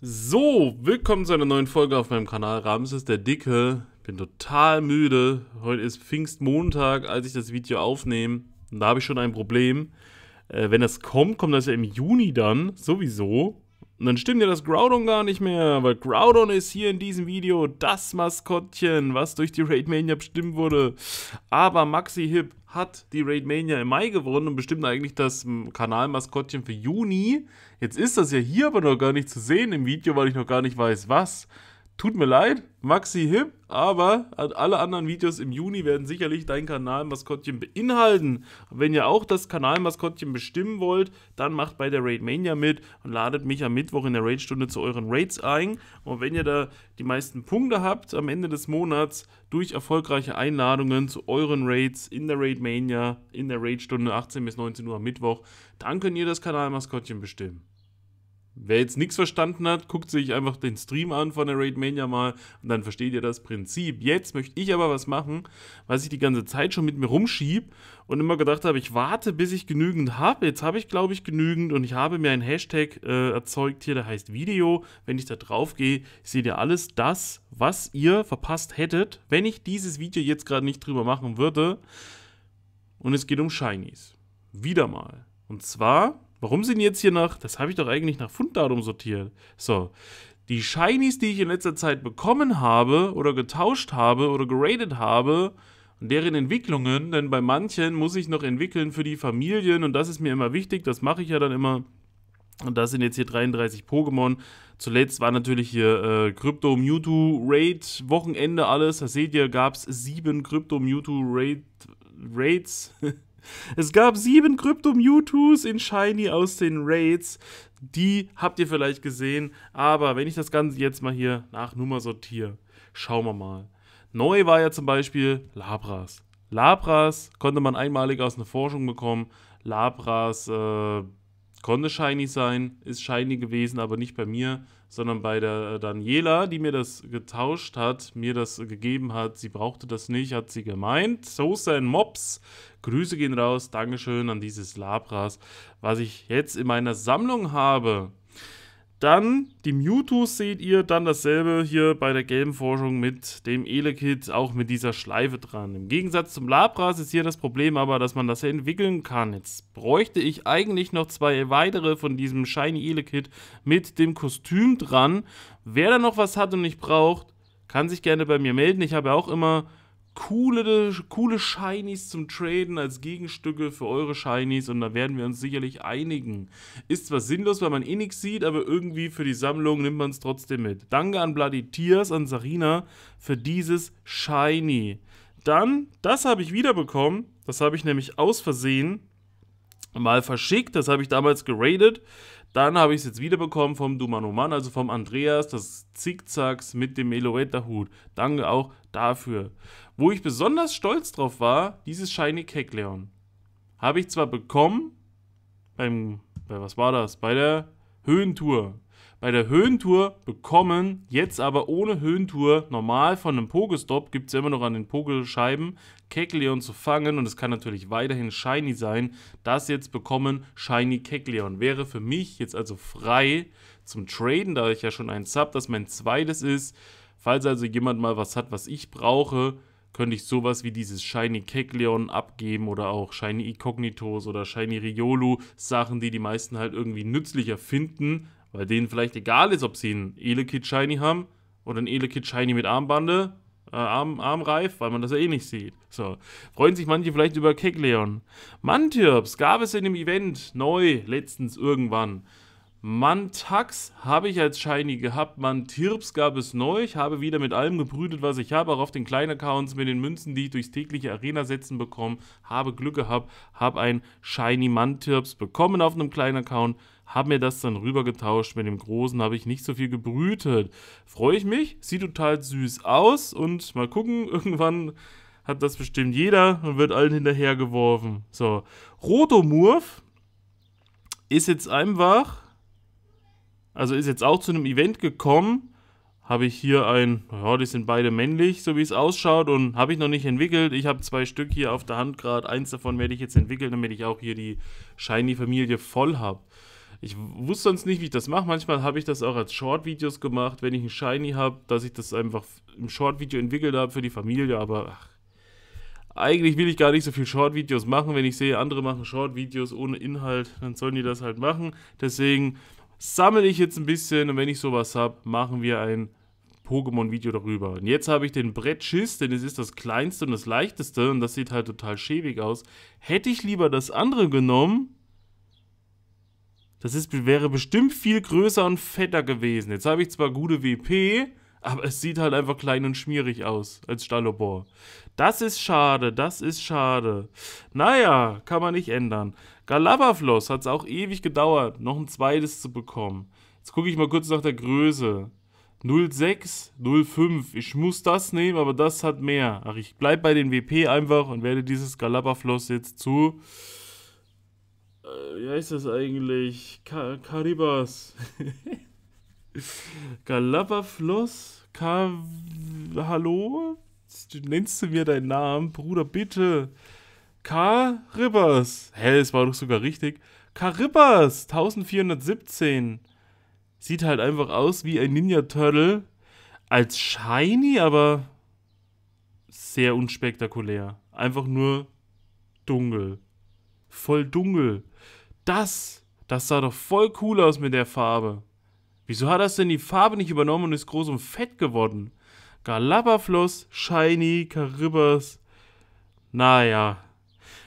So, willkommen zu einer neuen Folge auf meinem Kanal. Ramses der Dicke. Bin total müde. Heute ist Pfingstmontag, als ich das Video aufnehme. Und da habe ich schon ein Problem. Äh, wenn das kommt, kommt das ja im Juni dann, sowieso. Und dann stimmt ja das Groudon gar nicht mehr, weil Groudon ist hier in diesem Video das Maskottchen, was durch die Raidmania bestimmt wurde. Aber Maxi Hip hat die Raidmania im Mai gewonnen und bestimmt eigentlich das Kanalmaskottchen für Juni. Jetzt ist das ja hier aber noch gar nicht zu sehen im Video, weil ich noch gar nicht weiß, was. Tut mir leid, Maxi Hip, aber alle anderen Videos im Juni werden sicherlich dein Kanalmaskottchen beinhalten. wenn ihr auch das Kanalmaskottchen bestimmen wollt, dann macht bei der Raid Mania mit und ladet mich am Mittwoch in der Raidstunde zu euren Raids ein. Und wenn ihr da die meisten Punkte habt am Ende des Monats durch erfolgreiche Einladungen zu euren Raids in der Raid Mania, in der Raidstunde 18 bis 19 Uhr am Mittwoch, dann könnt ihr das Kanalmaskottchen bestimmen. Wer jetzt nichts verstanden hat, guckt sich einfach den Stream an von der Raid Mania mal und dann versteht ihr das Prinzip. Jetzt möchte ich aber was machen, was ich die ganze Zeit schon mit mir rumschiebe und immer gedacht habe, ich warte, bis ich genügend habe. Jetzt habe ich, glaube ich, genügend und ich habe mir einen Hashtag äh, erzeugt hier, der heißt Video. Wenn ich da drauf gehe, seht ihr alles das, was ihr verpasst hättet, wenn ich dieses Video jetzt gerade nicht drüber machen würde. Und es geht um Shinies. Wieder mal. Und zwar Warum sind jetzt hier nach, das habe ich doch eigentlich nach Funddatum sortiert. So, die Shinies, die ich in letzter Zeit bekommen habe oder getauscht habe oder geradet habe und deren Entwicklungen, denn bei manchen muss ich noch entwickeln für die Familien und das ist mir immer wichtig, das mache ich ja dann immer. Und das sind jetzt hier 33 Pokémon. Zuletzt war natürlich hier äh, Crypto Mewtwo Raid Wochenende alles. Da seht ihr, gab es sieben Crypto Mewtwo Raid Raids. Es gab sieben Krypto-Mewtwo's in Shiny aus den Raids. Die habt ihr vielleicht gesehen. Aber wenn ich das Ganze jetzt mal hier nach Nummer sortiere, schauen wir mal. Neu war ja zum Beispiel Labras. Labras konnte man einmalig aus einer Forschung bekommen. Labras äh, Konnte shiny sein, ist shiny gewesen, aber nicht bei mir, sondern bei der äh, Daniela, die mir das getauscht hat, mir das gegeben hat. Sie brauchte das nicht, hat sie gemeint. So sein Mops, Grüße gehen raus, Dankeschön an dieses Labras, was ich jetzt in meiner Sammlung habe. Dann die Mewtwo seht ihr, dann dasselbe hier bei der gelben Forschung mit dem Elekid, auch mit dieser Schleife dran. Im Gegensatz zum Labras ist hier das Problem aber, dass man das entwickeln kann. Jetzt bräuchte ich eigentlich noch zwei weitere von diesem Shiny Elekid mit dem Kostüm dran. Wer da noch was hat und nicht braucht, kann sich gerne bei mir melden. Ich habe auch immer coole, coole Shinies zum Traden als Gegenstücke für eure Shinies und da werden wir uns sicherlich einigen. Ist zwar sinnlos, weil man eh nichts sieht, aber irgendwie für die Sammlung nimmt man es trotzdem mit. Danke an Bloody Tears, an Sarina für dieses Shiny. Dann, das habe ich wiederbekommen. Das habe ich nämlich aus Versehen mal verschickt. Das habe ich damals geradet. Dann habe ich es jetzt wiederbekommen vom Dumanoman, also vom Andreas, das Zickzacks mit dem Eloetta-Hut. Danke auch dafür. Wo ich besonders stolz drauf war, dieses Shiny Kekleon. Habe ich zwar bekommen, beim, bei was war das? Bei der Höhentour. Bei der Höhentour bekommen, jetzt aber ohne Höhentour, normal von einem Pogestop, gibt es ja immer noch an den Pogelscheiben, Kekleon zu fangen und es kann natürlich weiterhin Shiny sein. Das jetzt bekommen Shiny Kekleon. Wäre für mich jetzt also frei zum Traden, da ich ja schon einen Sub, das mein zweites ist. Falls also jemand mal was hat, was ich brauche, könnte ich sowas wie dieses Shiny Kekleon abgeben oder auch Shiny Incognitos oder Shiny Riolu, Sachen, die die meisten halt irgendwie nützlicher finden, weil denen vielleicht egal ist, ob sie einen Elekid Shiny haben oder einen Elekid Shiny mit Armbande, äh, Arm, Armreif, weil man das ja eh nicht sieht. So. Freuen sich manche vielleicht über Kegleon. Mantirps gab es in dem Event neu, letztens irgendwann. Mantax habe ich als Shiny gehabt, Mantirps gab es neu. Ich habe wieder mit allem gebrütet, was ich habe, auch auf den kleinen Accounts mit den Münzen, die ich durchs tägliche Arena setzen bekomme. Habe Glück gehabt, habe ein Shiny Mantirps bekommen auf einem kleinen Account habe mir das dann rübergetauscht. Mit dem Großen habe ich nicht so viel gebrütet. Freue ich mich, sieht total süß aus und mal gucken, irgendwann hat das bestimmt jeder und wird allen hinterhergeworfen. So, Rotomurf ist jetzt einfach, also ist jetzt auch zu einem Event gekommen. Habe ich hier ein, ja, die sind beide männlich, so wie es ausschaut, und habe ich noch nicht entwickelt. Ich habe zwei Stück hier auf der Hand gerade. Eins davon werde ich jetzt entwickeln, damit ich auch hier die Shiny-Familie voll habe. Ich wusste sonst nicht, wie ich das mache. Manchmal habe ich das auch als Short-Videos gemacht, wenn ich ein Shiny habe, dass ich das einfach im Short-Video entwickelt habe für die Familie, aber ach, eigentlich will ich gar nicht so viel Short-Videos machen. Wenn ich sehe, andere machen Short-Videos ohne Inhalt, dann sollen die das halt machen. Deswegen sammle ich jetzt ein bisschen und wenn ich sowas habe, machen wir ein Pokémon-Video darüber. Und jetzt habe ich den Brettschiss, denn es ist das kleinste und das leichteste und das sieht halt total schäbig aus. Hätte ich lieber das andere genommen, das ist, wäre bestimmt viel größer und fetter gewesen. Jetzt habe ich zwar gute WP, aber es sieht halt einfach klein und schmierig aus als Stallobor. Das ist schade, das ist schade. Naja, kann man nicht ändern. Galabafloss hat es auch ewig gedauert, noch ein zweites zu bekommen. Jetzt gucke ich mal kurz nach der Größe. 06, 05. Ich muss das nehmen, aber das hat mehr. Ach, ich bleibe bei den WP einfach und werde dieses Galabafloss jetzt zu äh, wie heißt das eigentlich? Ka Karibas. Galapafloss? Ka Hallo? Nennst du mir deinen Namen? Bruder, bitte. Karibas. Hä, es war doch sogar richtig. Karibas 1417. Sieht halt einfach aus wie ein Ninja Turtle. Als shiny, aber sehr unspektakulär. Einfach nur dunkel voll dunkel. Das, das sah doch voll cool aus mit der Farbe. Wieso hat das denn die Farbe nicht übernommen und ist groß und fett geworden? Galabafloss, Shiny, Karibas. Naja.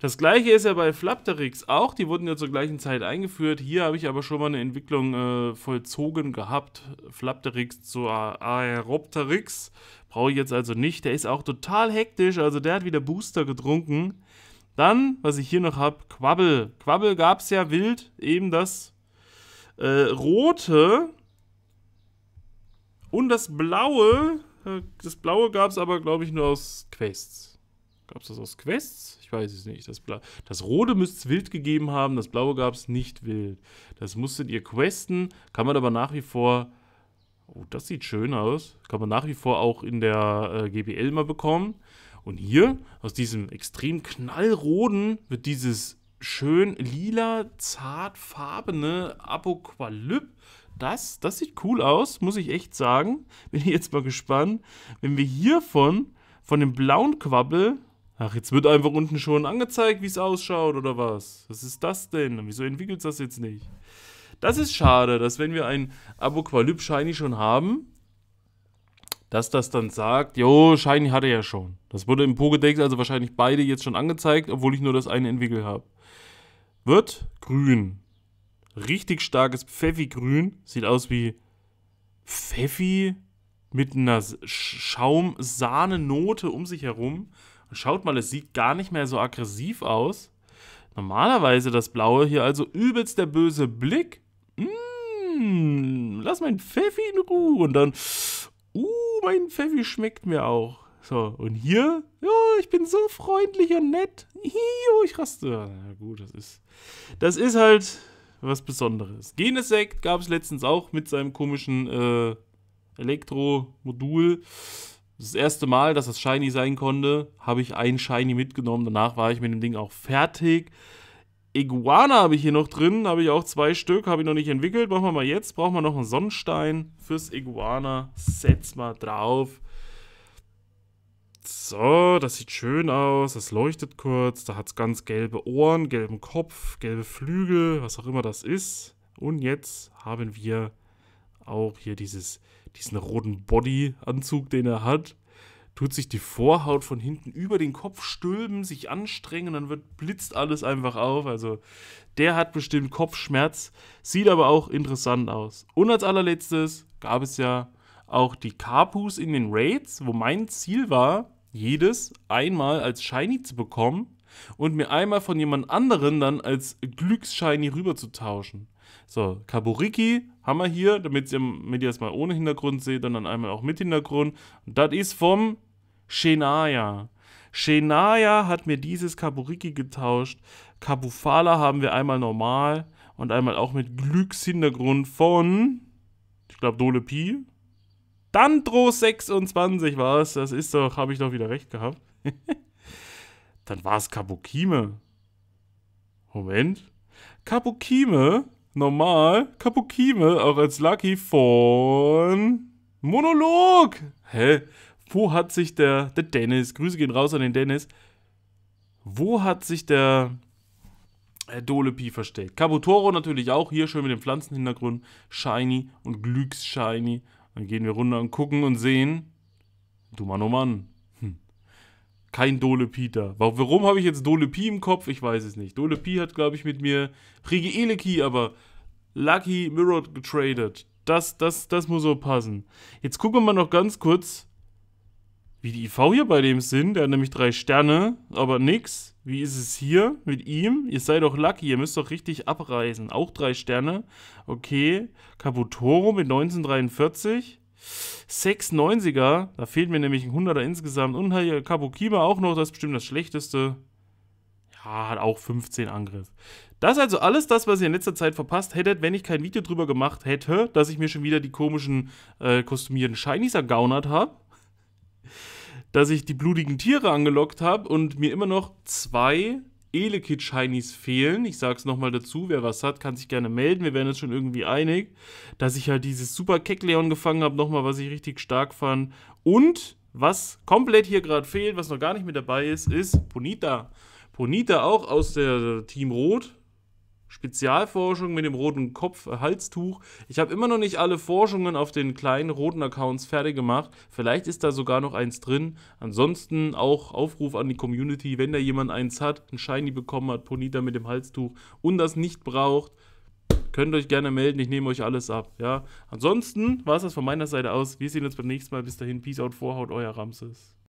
Das gleiche ist ja bei Flapterix auch. Die wurden ja zur gleichen Zeit eingeführt. Hier habe ich aber schon mal eine Entwicklung äh, vollzogen gehabt. Flapterix zu Aeropterix. Brauche ich jetzt also nicht. Der ist auch total hektisch. Also der hat wieder Booster getrunken. Dann, was ich hier noch habe, Quabbel. Quabbel gab es ja wild, eben das äh, rote und das blaue. Äh, das blaue gab es aber, glaube ich, nur aus Quests. Gab es das aus Quests? Ich weiß es nicht. Das, Bla das rote müsste es wild gegeben haben, das blaue gab es nicht wild. Das musstet ihr questen, kann man aber nach wie vor... Oh, das sieht schön aus. Kann man nach wie vor auch in der äh, GBL mal bekommen. Und hier, aus diesem extrem knallroten, wird dieses schön lila, zartfarbene Apokalyp. Das, das sieht cool aus, muss ich echt sagen. Bin ich jetzt mal gespannt. Wenn wir hiervon, von dem blauen Quabbel, Ach, jetzt wird einfach unten schon angezeigt, wie es ausschaut oder was? Was ist das denn? Wieso entwickelt das jetzt nicht? Das ist schade, dass wenn wir ein Apokalyp Shiny schon haben, dass das dann sagt, jo, Shiny hatte ja schon. Das wurde im Pokédex also wahrscheinlich beide jetzt schon angezeigt, obwohl ich nur das eine entwickelt habe. Wird grün. Richtig starkes Pfeffi-Grün. Sieht aus wie Pfeffi mit einer Schaum-Sahne-Note um sich herum. Und schaut mal, es sieht gar nicht mehr so aggressiv aus. Normalerweise das Blaue hier also übelst der böse Blick. Mmh, lass mein Pfeffi in Ruhe. Und dann, uh, mein Pfeffi schmeckt mir auch. So, und hier, ja, ich bin so freundlich und nett. Hio, ich raste. Na gut, das ist, das ist halt was Besonderes. Genesekt gab es letztens auch mit seinem komischen äh, Elektromodul. Das erste Mal, dass das Shiny sein konnte, habe ich ein Shiny mitgenommen. Danach war ich mit dem Ding auch fertig. Iguana habe ich hier noch drin, habe ich auch zwei Stück, habe ich noch nicht entwickelt, machen wir mal jetzt, brauchen wir noch einen Sonnenstein fürs Iguana, setz mal drauf. So, das sieht schön aus, das leuchtet kurz, da hat es ganz gelbe Ohren, gelben Kopf, gelbe Flügel, was auch immer das ist. Und jetzt haben wir auch hier dieses, diesen roten Body-Anzug, den er hat tut sich die Vorhaut von hinten über den Kopf stülpen, sich anstrengen, dann wird, blitzt alles einfach auf. Also der hat bestimmt Kopfschmerz, sieht aber auch interessant aus. Und als allerletztes gab es ja auch die Kapus in den Raids, wo mein Ziel war, jedes einmal als Shiny zu bekommen und mir einmal von jemand anderen dann als Glücksshiny rüberzutauschen. So, Kaburiki haben wir hier, damit ihr, damit ihr es mal ohne Hintergrund seht und dann einmal auch mit Hintergrund. Und das ist vom Shenaya. Shenaya hat mir dieses Kaburiki getauscht. Kabufala haben wir einmal normal und einmal auch mit Glückshintergrund von, ich glaube, Dole Pi. Dantro 26 war es. Das ist doch, habe ich doch wieder recht gehabt. Dann war es Kabukime. Moment. Kabukime, normal. Kabukime, auch als Lucky von Monolog. Hä? Wo hat sich der, der Dennis, Grüße gehen raus an den Dennis, wo hat sich der äh, Dolepi versteckt? Kabutoro natürlich auch, hier schön mit dem Pflanzenhintergrund, Shiny und Glücks Shiny. Dann gehen wir runter und gucken und sehen, du Mann, oh Mann, hm. kein Dolepita. Warum habe ich jetzt Dole Pi im Kopf? Ich weiß es nicht. Dole Pi hat, glaube ich, mit mir Rigi Eleki, aber Lucky Mirror getradet. Das, das, das muss so passen. Jetzt gucken wir mal noch ganz kurz wie die IV hier bei dem sind. Der hat nämlich drei Sterne, aber nix. Wie ist es hier mit ihm? Ihr seid doch lucky, ihr müsst doch richtig abreisen. Auch drei Sterne. Okay. Caputoro mit 1943. 690er, da fehlt mir nämlich ein 100er insgesamt. Und hier Kabukiba auch noch, das ist bestimmt das Schlechteste. Ja, hat auch 15 Angriff. Das ist also alles das, was ihr in letzter Zeit verpasst hättet, wenn ich kein Video drüber gemacht hätte, dass ich mir schon wieder die komischen äh, kostümierten Shinies ergaunert habe dass ich die blutigen Tiere angelockt habe und mir immer noch zwei Elekid-Shinies fehlen. Ich sag's nochmal dazu, wer was hat, kann sich gerne melden. Wir werden uns schon irgendwie einig, dass ich halt dieses super Keckleon gefangen habe, nochmal, was ich richtig stark fand. Und was komplett hier gerade fehlt, was noch gar nicht mit dabei ist, ist Ponita. Ponita auch aus der Team Rot, Spezialforschung mit dem roten Kopf, äh, Halstuch. Ich habe immer noch nicht alle Forschungen auf den kleinen roten Accounts fertig gemacht. Vielleicht ist da sogar noch eins drin. Ansonsten auch Aufruf an die Community, wenn da jemand eins hat, ein Shiny bekommen hat, Ponita mit dem Halstuch und das nicht braucht, könnt euch gerne melden. Ich nehme euch alles ab. Ja? Ansonsten war es das von meiner Seite aus. Wir sehen uns beim nächsten Mal. Bis dahin, Peace out, Vorhaut, euer Ramses.